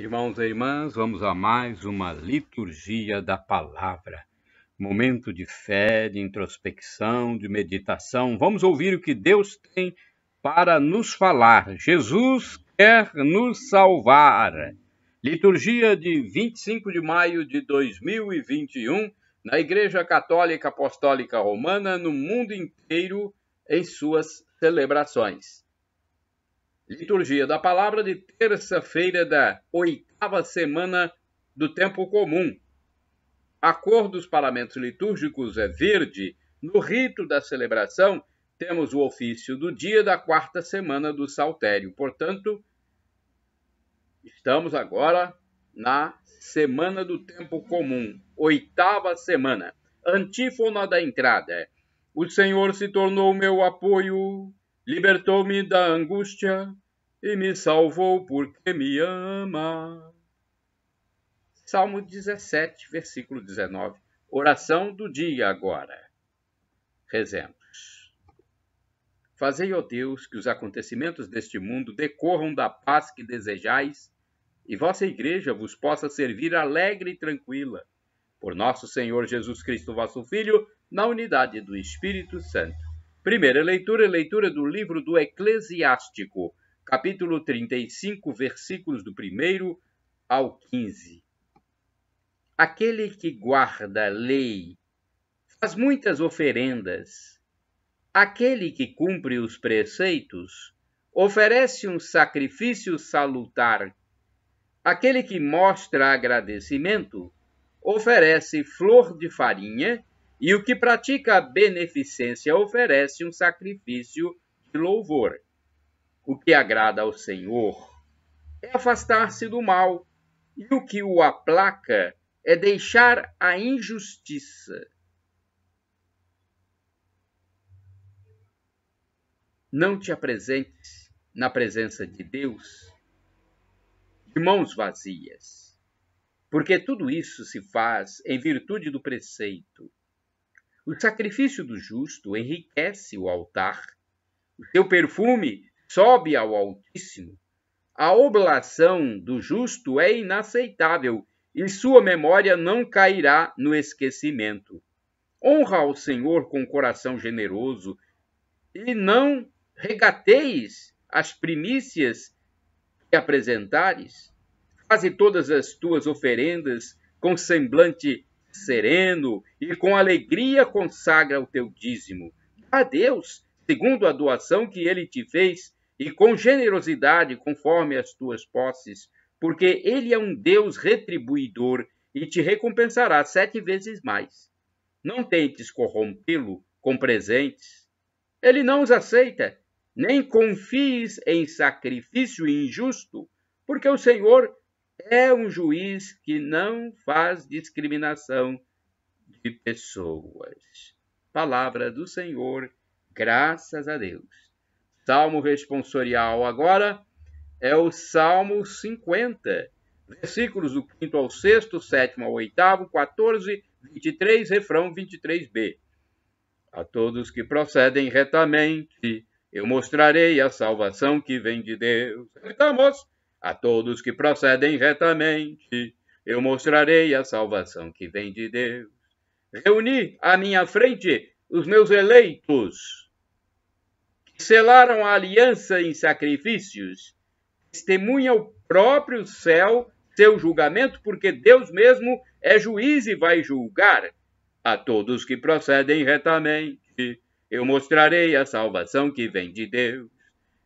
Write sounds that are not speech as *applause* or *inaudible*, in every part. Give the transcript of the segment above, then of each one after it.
Irmãos e irmãs, vamos a mais uma liturgia da palavra. Momento de fé, de introspecção, de meditação. Vamos ouvir o que Deus tem para nos falar. Jesus quer nos salvar. Liturgia de 25 de maio de 2021, na Igreja Católica Apostólica Romana, no mundo inteiro, em suas celebrações. Liturgia da Palavra de terça-feira da oitava semana do Tempo Comum. A cor dos paramentos litúrgicos é verde. No rito da celebração, temos o ofício do dia da quarta semana do Saltério. Portanto, estamos agora na Semana do Tempo Comum, oitava semana. Antífona da entrada. O Senhor se tornou meu apoio libertou-me da angústia e me salvou porque me ama. Salmo 17, versículo 19. Oração do dia agora. Rezemos. Fazei, ó Deus, que os acontecimentos deste mundo decorram da paz que desejais e vossa igreja vos possa servir alegre e tranquila. Por nosso Senhor Jesus Cristo, vosso Filho, na unidade do Espírito Santo. Primeira leitura, leitura do livro do Eclesiástico, capítulo 35, versículos do 1 ao 15. Aquele que guarda a lei faz muitas oferendas. Aquele que cumpre os preceitos oferece um sacrifício salutar. Aquele que mostra agradecimento oferece flor de farinha e o que pratica a beneficência oferece um sacrifício de louvor. O que agrada ao Senhor é afastar-se do mal, e o que o aplaca é deixar a injustiça. Não te apresentes na presença de Deus de mãos vazias, porque tudo isso se faz em virtude do preceito o sacrifício do justo enriquece o altar. O seu perfume sobe ao Altíssimo. A oblação do justo é inaceitável e sua memória não cairá no esquecimento. Honra ao Senhor com coração generoso e não regateis as primícias que apresentares. Faze todas as tuas oferendas com semblante sereno e com alegria consagra o teu dízimo. A Deus, segundo a doação que ele te fez, e com generosidade conforme as tuas posses, porque ele é um Deus retribuidor e te recompensará sete vezes mais. Não tentes corrompê-lo com presentes. Ele não os aceita, nem confies em sacrifício injusto, porque o Senhor é um juiz que não faz discriminação de pessoas. Palavra do Senhor, graças a Deus. Salmo responsorial agora é o Salmo 50, versículos do 5 ao 6, 7 ao 8, 14, 23, refrão 23b. A todos que procedem retamente, eu mostrarei a salvação que vem de Deus. Estamos! Então, a todos que procedem retamente, eu mostrarei a salvação que vem de Deus. Reuni à minha frente os meus eleitos, que selaram a aliança em sacrifícios, testemunha o próprio céu seu julgamento, porque Deus mesmo é juiz e vai julgar a todos que procedem retamente. Eu mostrarei a salvação que vem de Deus.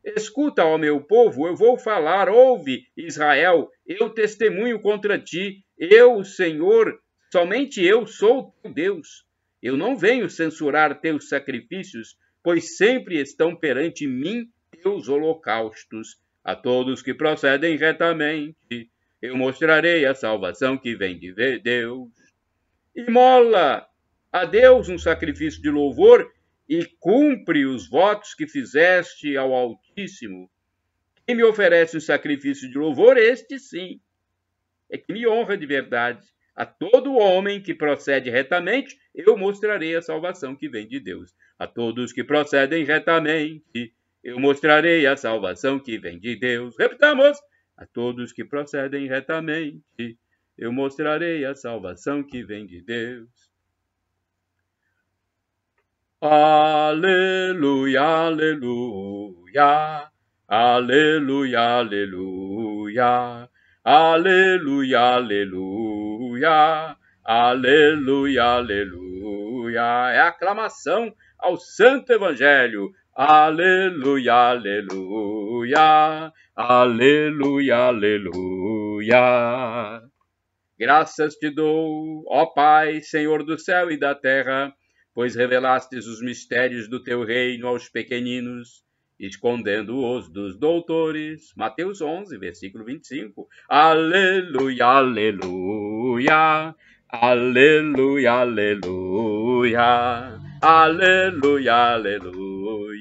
Escuta, ó meu povo, eu vou falar, ouve, Israel, eu testemunho contra ti, eu, Senhor, somente eu sou teu Deus. Eu não venho censurar teus sacrifícios, pois sempre estão perante mim teus holocaustos. A todos que procedem retamente, eu mostrarei a salvação que vem de Deus. Imola a Deus um sacrifício de louvor e cumpre os votos que fizeste ao Altíssimo. Quem me oferece o sacrifício de louvor, este sim, é que me honra de verdade. A todo homem que procede retamente, eu mostrarei a salvação que vem de Deus. A todos que procedem retamente, eu mostrarei a salvação que vem de Deus. Repitamos! A todos que procedem retamente, eu mostrarei a salvação que vem de Deus. Aleluia, aleluia, aleluia, aleluia, aleluia, aleluia, aleluia, aleluia. É a aclamação ao Santo Evangelho. Aleluia, aleluia, aleluia, aleluia. Graças te dou, ó Pai, Senhor do céu e da terra pois revelastes os mistérios do teu reino aos pequeninos, escondendo-os dos doutores. Mateus 11, versículo 25. Aleluia, aleluia, aleluia, aleluia, aleluia,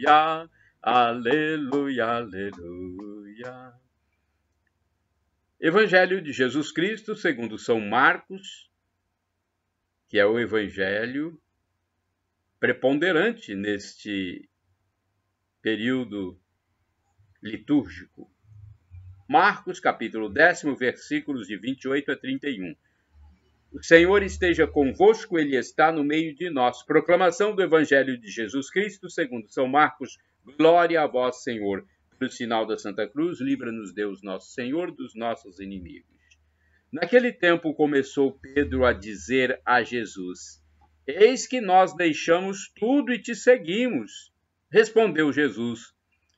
aleluia, aleluia, aleluia. Evangelho de Jesus Cristo, segundo São Marcos, que é o evangelho preponderante neste período litúrgico. Marcos, capítulo 10, versículos de 28 a 31. O Senhor esteja convosco, Ele está no meio de nós. Proclamação do Evangelho de Jesus Cristo, segundo São Marcos. Glória a vós, Senhor. Pelo sinal da Santa Cruz, livra-nos Deus, nosso Senhor, dos nossos inimigos. Naquele tempo começou Pedro a dizer a Jesus: Eis que nós deixamos tudo e te seguimos. Respondeu Jesus: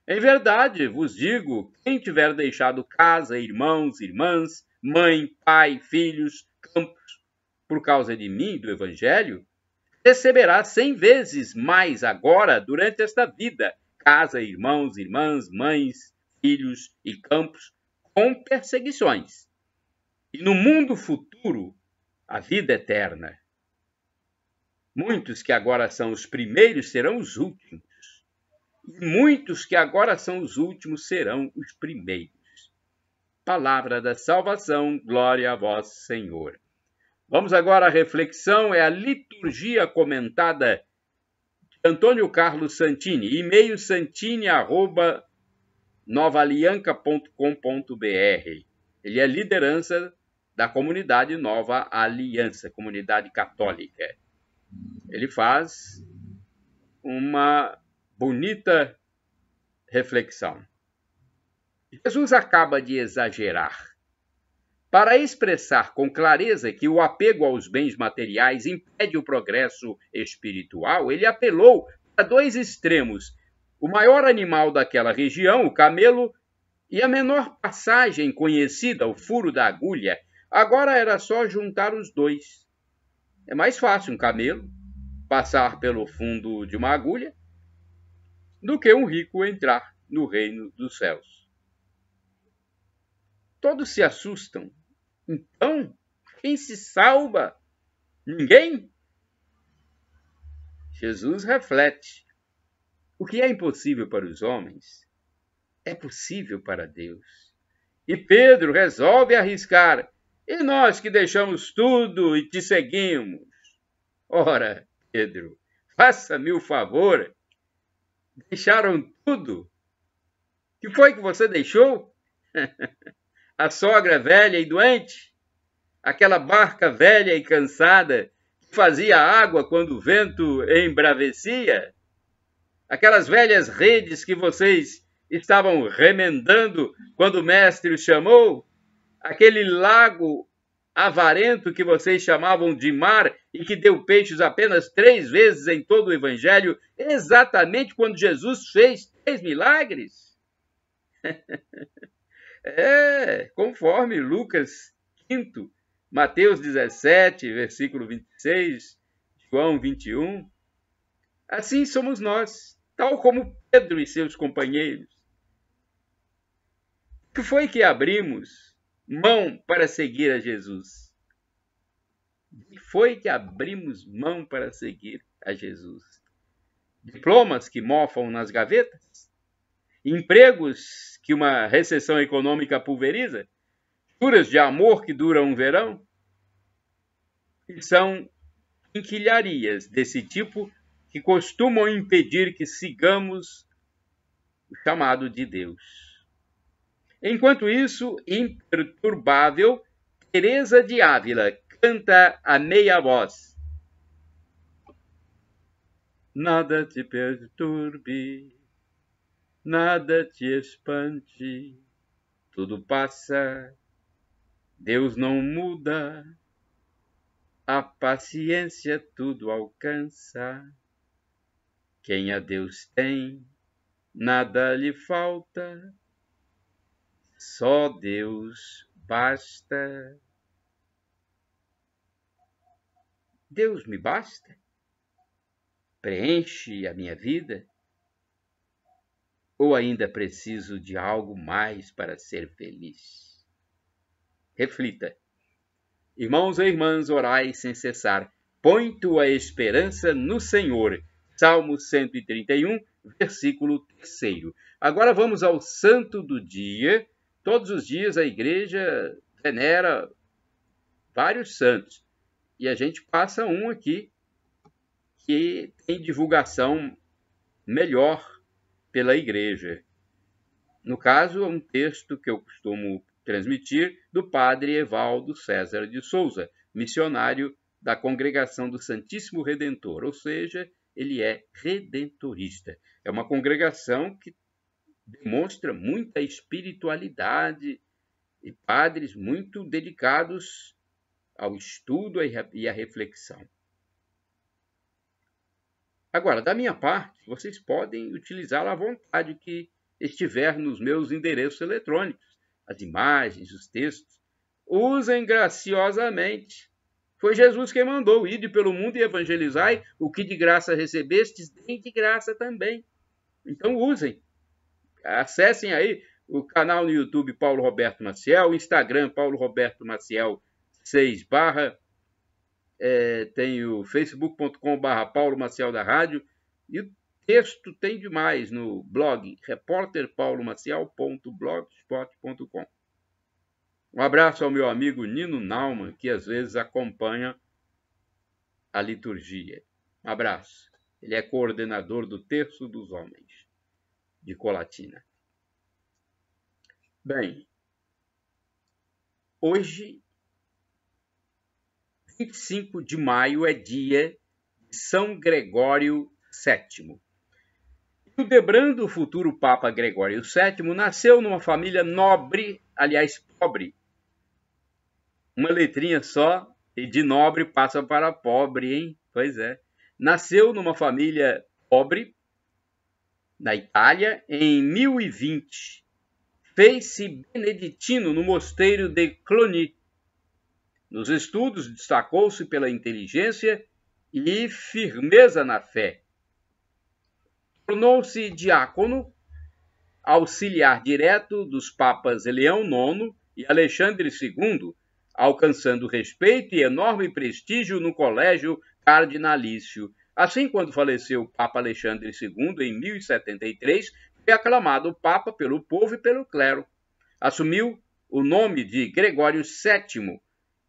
Em verdade vos digo: quem tiver deixado casa, irmãos, irmãs, mãe, pai, filhos, campos, por causa de mim, do Evangelho, receberá cem vezes mais agora, durante esta vida, casa, irmãos, irmãs, mães, filhos e campos, com perseguições. E no mundo futuro, a vida eterna. Muitos que agora são os primeiros serão os últimos, e muitos que agora são os últimos serão os primeiros. Palavra da salvação, glória a vós, Senhor. Vamos agora à reflexão, é a liturgia comentada de Antônio Carlos Santini, e-mail santini@novalianca.com.br. Ele é liderança da comunidade Nova Aliança, comunidade católica ele faz uma bonita reflexão. Jesus acaba de exagerar. Para expressar com clareza que o apego aos bens materiais impede o progresso espiritual, ele apelou a dois extremos: o maior animal daquela região, o camelo, e a menor passagem conhecida, o furo da agulha. Agora era só juntar os dois é mais fácil um camelo passar pelo fundo de uma agulha do que um rico entrar no reino dos céus. Todos se assustam. Então, quem se salva? Ninguém? Jesus reflete. O que é impossível para os homens é possível para Deus. E Pedro resolve arriscar e nós que deixamos tudo e te seguimos. Ora, Pedro, faça-me o favor. Deixaram tudo. Que foi que você deixou? *laughs* A sogra velha e doente? Aquela barca velha e cansada que fazia água quando o vento embravecia? Aquelas velhas redes que vocês estavam remendando quando o mestre os chamou? aquele lago avarento que vocês chamavam de mar e que deu peixes apenas três vezes em todo o Evangelho, exatamente quando Jesus fez três milagres? *laughs* é, conforme Lucas 5, Mateus 17, versículo 26, João 21. Assim somos nós, tal como Pedro e seus companheiros. O que foi que abrimos mão para seguir a Jesus? E foi que abrimos mão para seguir a Jesus? Diplomas que mofam nas gavetas? Empregos que uma recessão econômica pulveriza? Juras de amor que duram um verão? E são quinquilharias desse tipo que costumam impedir que sigamos o chamado de Deus. Enquanto isso, imperturbável, Teresa de Ávila canta a meia voz. Nada te perturbe, nada te espante, tudo passa, Deus não muda, a paciência tudo alcança. Quem a Deus tem, nada lhe falta só Deus basta. Deus me basta? Preenche a minha vida? Ou ainda preciso de algo mais para ser feliz? Reflita. Irmãos e irmãs, orai sem cessar. Põe tua esperança no Senhor. Salmo 131, versículo 3. Agora vamos ao santo do dia Todos os dias a igreja venera vários santos e a gente passa um aqui que tem divulgação melhor pela igreja. No caso, é um texto que eu costumo transmitir do padre Evaldo César de Souza, missionário da Congregação do Santíssimo Redentor, ou seja, ele é redentorista. É uma congregação que demonstra muita espiritualidade e padres muito dedicados ao estudo e à reflexão. Agora, da minha parte, vocês podem utilizá-la à vontade que estiver nos meus endereços eletrônicos, as imagens, os textos. Usem graciosamente. Foi Jesus quem mandou: ide pelo mundo e evangelizai, o que de graça recebestes, tem de graça também. Então usem, Acessem aí o canal no YouTube Paulo Roberto Maciel, Instagram Paulo Roberto Maciel 6 barra, é, tem o facebook.com barra Paulo Maciel da Rádio e o texto tem demais no blog repórterpaulomaciel.blogspot.com. Um abraço ao meu amigo Nino Nauman, que às vezes acompanha a liturgia. Um abraço. Ele é coordenador do Terço dos Homens de colatina. Bem, hoje, 25 de maio, é dia de São Gregório VII. O Debrando, futuro Papa Gregório VII, nasceu numa família nobre, aliás, pobre. Uma letrinha só, e de nobre passa para pobre, hein? Pois é. Nasceu numa família pobre, na Itália, em 1020. Fez-se beneditino no mosteiro de Cluny. Nos estudos, destacou-se pela inteligência e firmeza na fé. Tornou-se diácono, auxiliar direto dos papas Leão IX e Alexandre II, alcançando respeito e enorme prestígio no colégio cardinalício Assim, quando faleceu o Papa Alexandre II, em 1073, foi aclamado Papa pelo povo e pelo clero. Assumiu o nome de Gregório VII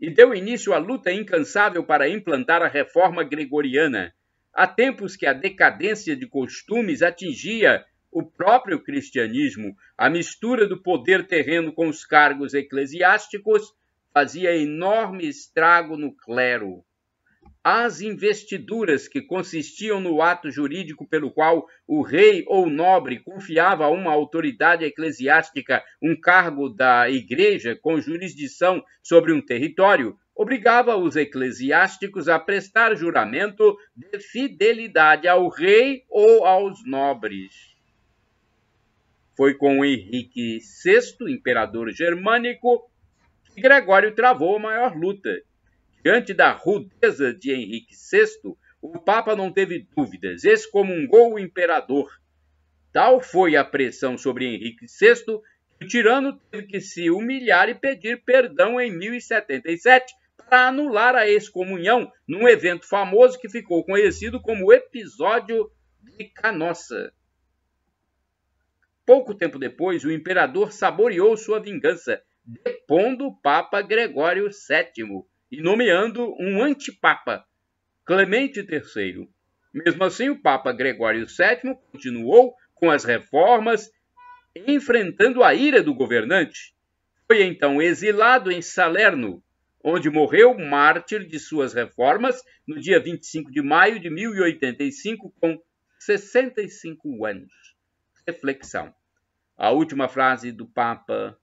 e deu início à luta incansável para implantar a reforma gregoriana. Há tempos que a decadência de costumes atingia o próprio cristianismo, a mistura do poder terreno com os cargos eclesiásticos fazia enorme estrago no clero as investiduras que consistiam no ato jurídico pelo qual o rei ou nobre confiava a uma autoridade eclesiástica um cargo da igreja com jurisdição sobre um território, obrigava os eclesiásticos a prestar juramento de fidelidade ao rei ou aos nobres. Foi com Henrique VI, imperador germânico, que Gregório travou a maior luta Diante da rudeza de Henrique VI, o Papa não teve dúvidas, excomungou o imperador. Tal foi a pressão sobre Henrique VI que o tirano teve que se humilhar e pedir perdão em 1077 para anular a excomunhão num evento famoso que ficou conhecido como o Episódio de Canossa. Pouco tempo depois, o imperador saboreou sua vingança, depondo o Papa Gregório VII e nomeando um antipapa, Clemente III. Mesmo assim, o Papa Gregório VII continuou com as reformas, enfrentando a ira do governante. Foi então exilado em Salerno, onde morreu mártir de suas reformas no dia 25 de maio de 1085, com 65 anos. Reflexão. A última frase do Papa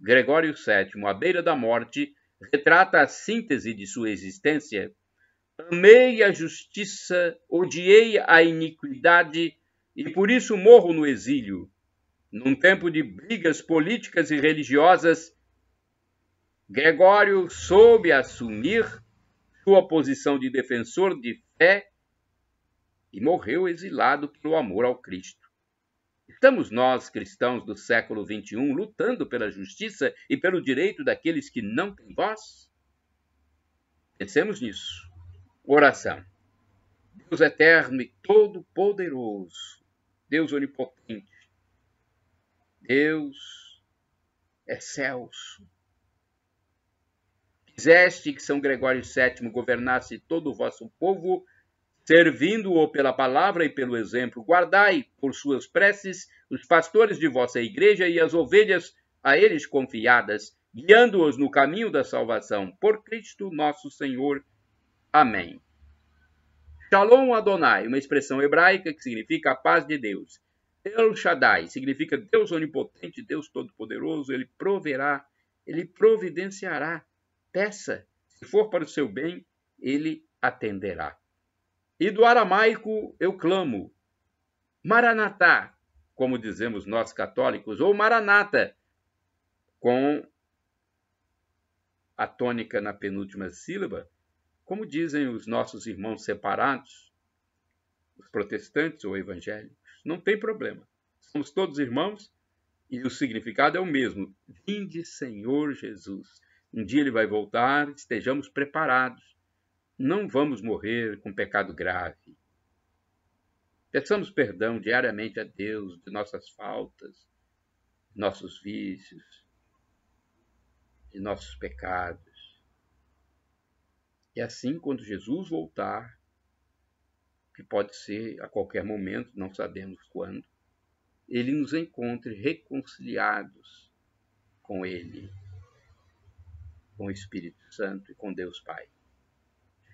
Gregório VII, à beira da morte, retrata a síntese de sua existência. Amei a justiça, odiei a iniquidade e por isso morro no exílio. Num tempo de brigas políticas e religiosas, Gregório soube assumir sua posição de defensor de fé e morreu exilado pelo amor ao Cristo. Estamos nós, cristãos do século XXI, lutando pela justiça e pelo direito daqueles que não têm voz? Pensemos nisso. Oração. Deus eterno e todo-poderoso, Deus onipotente, Deus excelso. Quiseste que São Gregório VII governasse todo o vosso povo servindo-o pela palavra e pelo exemplo. Guardai por suas preces os pastores de vossa igreja e as ovelhas a eles confiadas, guiando-os no caminho da salvação. Por Cristo nosso Senhor. Amém. Shalom Adonai, uma expressão hebraica que significa a paz de Deus. El Shaddai significa Deus onipotente, Deus todo-poderoso, ele proverá, ele providenciará. Peça, se for para o seu bem, ele atenderá. E do aramaico eu clamo, Maranatá, como dizemos nós católicos, ou Maranata, com a tônica na penúltima sílaba, como dizem os nossos irmãos separados, os protestantes ou evangélicos. Não tem problema. Somos todos irmãos e o significado é o mesmo. Vinde, Senhor Jesus. Um dia ele vai voltar, estejamos preparados não vamos morrer com pecado grave. Peçamos perdão diariamente a Deus de nossas faltas, nossos vícios, de nossos pecados. E assim, quando Jesus voltar, que pode ser a qualquer momento, não sabemos quando, ele nos encontre reconciliados com Ele, com o Espírito Santo e com Deus Pai.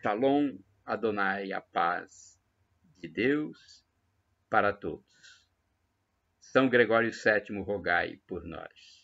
Shalom Adonai, a paz de Deus para todos. São Gregório VII, rogai por nós.